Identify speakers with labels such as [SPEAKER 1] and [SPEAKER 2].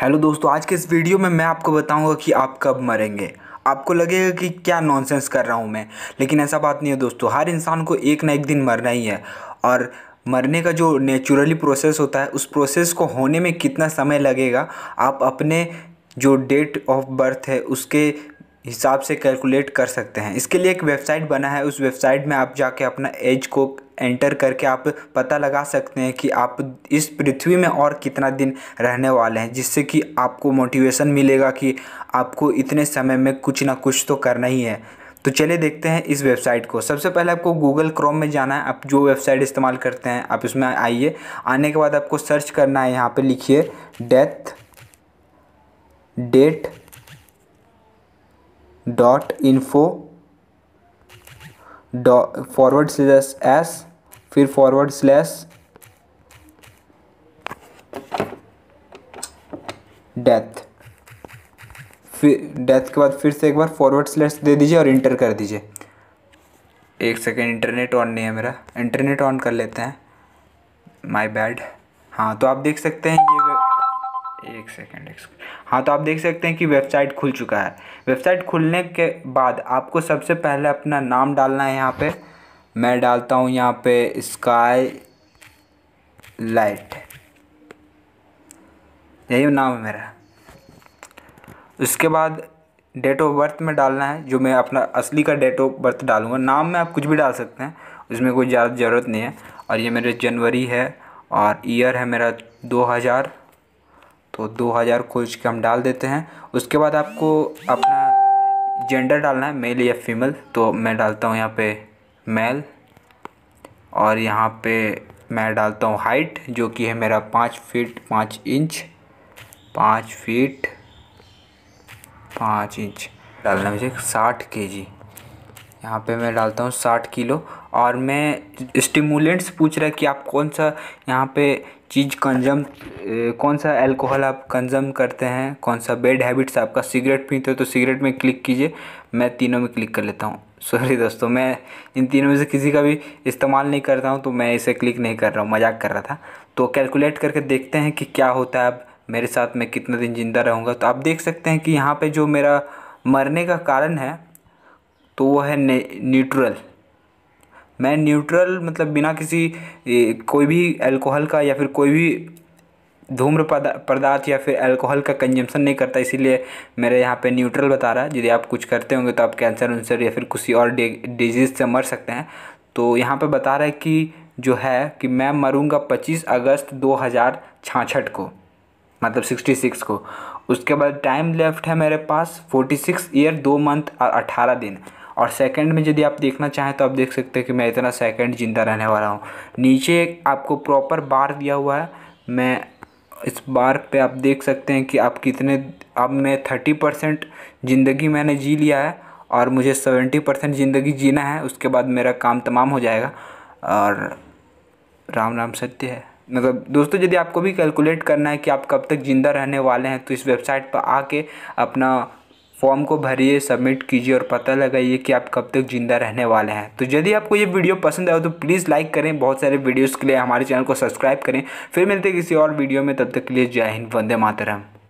[SPEAKER 1] hello दोस्तों आज के इस वीडियो में मैं आपको बताऊंगा कि आप कब मरेंगे आपको लगेगा कि क्या नॉनसेंस कर रहा हूँ मैं लेकिन ऐसा बात नहीं है दोस्तों हर इंसान को एक ना एक दिन मरना ही है और मरने का जो नेचुरली प्रोसेस होता है उस प्रोसेस को होने में कितना समय लगेगा आप अपने जो डेट ऑफ बर्थ है उसके हिसाब से कैलकुलेट कर सकते हैं इसके लिए एक वेबसाइट बना है उस वेबसाइट में आप जाके अपना एज को एंटर करके आप पता लगा सकते हैं कि आप इस पृथ्वी में और कितना दिन रहने वाले हैं जिससे कि आपको मोटिवेशन मिलेगा कि आपको इतने समय में कुछ ना कुछ तो करना ही है तो चलिए देखते हैं इस वेबसाइट को सबसे पहले आपको गूगल क्रोम में जाना है आप जो वेबसाइट इस्तेमाल करते हैं आप इसमें आइए आने के बाद आपको सर्च करना है यहाँ पर लिखिए death date dot info forward slash S फिर फॉरवर्ड स्लैश डेथ फिर डेथ के बाद फिर से एक बार फॉरवर्ड स्लैश दे दीजिए और इंटर कर दीजिए एक सेकेंड इंटरनेट ऑन नहीं है मेरा इंटरनेट ऑन कर लेते हैं माय बैड हाँ तो आप देख सकते हैं ये एक सेकेंड एक सेकेंड हाँ तो आप देख सकते हैं कि वेबसाइट खुल चुका है वेबसाइट खुलने के बाद आपको सबसे पहले अपना नाम डालना है यहाँ पे मैं डालता हूँ यहाँ पे स्काई लाइट यही नाम है मेरा उसके बाद डेट ऑफ बर्थ में डालना है जो मैं अपना असली का डेट ऑफ बर्थ डालूंगा नाम में आप कुछ भी डाल सकते हैं उसमें कोई ज़्यादा ज़रूरत नहीं है और ये मेरे जनवरी है और ईयर है मेरा दो हज़ार तो दो हज़ार खोज के हम डाल देते हैं उसके बाद आपको अपना जेंडर डालना है मेल या फीमेल तो मैं डालता हूँ यहाँ पे मेल और यहाँ पे मैं डालता हूँ हाइट जो कि है मेरा पाँच फीट पाँच इंच पाँच फीट पाँच इंच डालना मुझे साठ के जी यहाँ पे मैं डालता हूँ साठ किलो और मैं स्टिमुलेंट्स पूछ रहा है कि आप कौन सा यहाँ पे चीज़ कंजम कौन सा अल्कोहल आप कंजम करते हैं कौन सा बेड हैबिट्स आपका सिगरेट पीते हो तो सिगरेट में क्लिक कीजिए मैं तीनों में क्लिक कर लेता हूँ सॉरी दोस्तों मैं इन तीनों में से किसी का भी इस्तेमाल नहीं करता हूँ तो मैं इसे क्लिक नहीं कर रहा हूँ मजाक कर रहा था तो कैलकुलेट करके देखते हैं कि क्या होता है अब मेरे साथ मैं कितने दिन ज़िंदा रहूँगा तो आप देख सकते हैं कि यहाँ पर जो मेरा मरने का कारण है तो वो है न्यूट्रल मैं न्यूट्रल मतलब बिना किसी कोई भी अल्कोहल का या फिर कोई भी धूम्र पदार्थ या फिर अल्कोहल का कंजम्पशन नहीं करता इसीलिए मेरे यहाँ पे न्यूट्रल बता रहा है यदि आप कुछ करते होंगे तो आप कैंसर उन्सर या फिर किसी और डिजीज़ से मर सकते हैं तो यहाँ पे बता रहा है कि जो है कि मैं मरूँगा पच्चीस अगस्त दो हज़ार छाछठ को मतलब सिक्सटी सिक्स को उसके बाद टाइम लेफ्ट है मेरे पास फोर्टी सिक्स ईयर दो मंथ और अठारह दिन और सेकंड में यदि आप देखना चाहें तो आप देख सकते हैं कि मैं इतना सेकंड ज़िंदा रहने वाला हूँ नीचे आपको प्रॉपर बार दिया हुआ है मैं इस बार पे आप देख सकते हैं कि आप कितने अब मैं थर्टी परसेंट ज़िंदगी मैंने जी लिया है और मुझे सेवेंटी परसेंट ज़िंदगी जीना है उसके बाद मेरा काम तमाम हो जाएगा और राम राम सत्य है मतलब दोस्तों यदि आपको भी कैलकुलेट करना है कि आप कब तक ज़िंदा रहने वाले हैं तो इस वेबसाइट पर आके अपना फॉर्म को भरिए सबमिट कीजिए और पता लगाइए कि आप कब तक जिंदा रहने वाले हैं तो यदि आपको ये वीडियो पसंद आए तो प्लीज़ लाइक करें बहुत सारे वीडियोज़ के लिए हमारे चैनल को सब्सक्राइब करें फिर मिलते किसी और वीडियो में तब तक के लिए जय हिंद वंदे मातरम